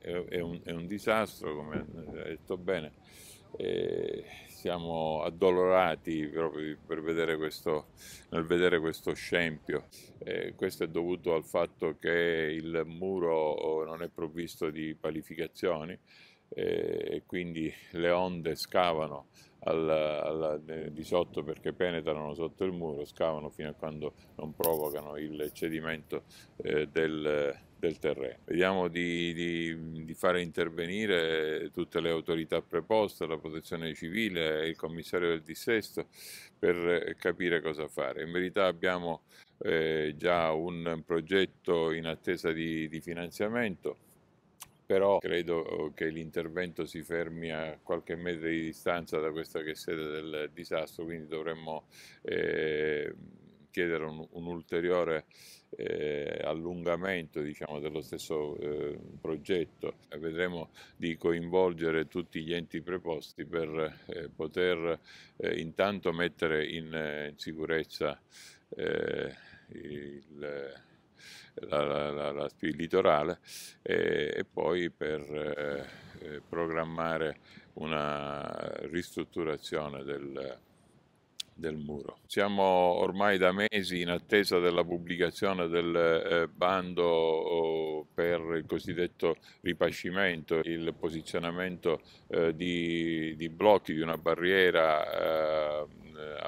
è, un, è un, disastro, come ha detto bene. E siamo addolorati proprio per vedere questo, nel vedere questo scempio. Eh, questo è dovuto al fatto che il muro oh, non è provvisto di palificazioni e quindi le onde scavano al, al, eh, di sotto perché penetrano sotto il muro, scavano fino a quando non provocano il cedimento eh, del, del, terreno. Vediamo di, di, di, fare intervenire tutte le autorità preposte, la protezione civile e il commissario del dissesto per capire cosa fare. In verità abbiamo eh, già un progetto in attesa di, di finanziamento però credo oh, che l'intervento si fermi a qualche metro di distanza da questa che è sede del disastro, quindi dovremmo eh, chiedere un, un ulteriore eh, allungamento diciamo, dello stesso eh, progetto. Vedremo di coinvolgere tutti gli enti preposti per eh, poter eh, intanto mettere in, eh, in sicurezza eh, il la, la, la, il litorale e, e poi per eh, eh, programmare una ristrutturazione del, del muro. Siamo ormai da mesi in attesa della pubblicazione del eh, bando per il cosiddetto ripascimento, il posizionamento eh, di, di, blocchi, di una barriera eh,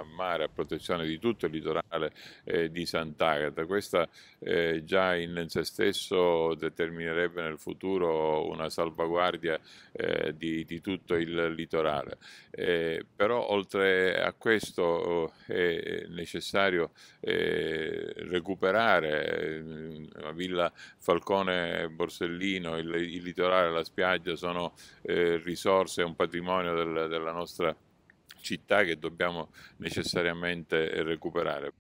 mare a protezione di tutto il litorale eh, di Sant'Agata. Questa eh, già in se stesso determinerebbe nel futuro una salvaguardia eh, di, di, tutto il litorale. Eh, però oltre a questo eh, è necessario eh, recuperare eh, la Villa Falcone Borsellino, il, il litorale, la spiaggia sono risorse, un patrimonio del, della nostra città città che dobbiamo necessariamente recuperare.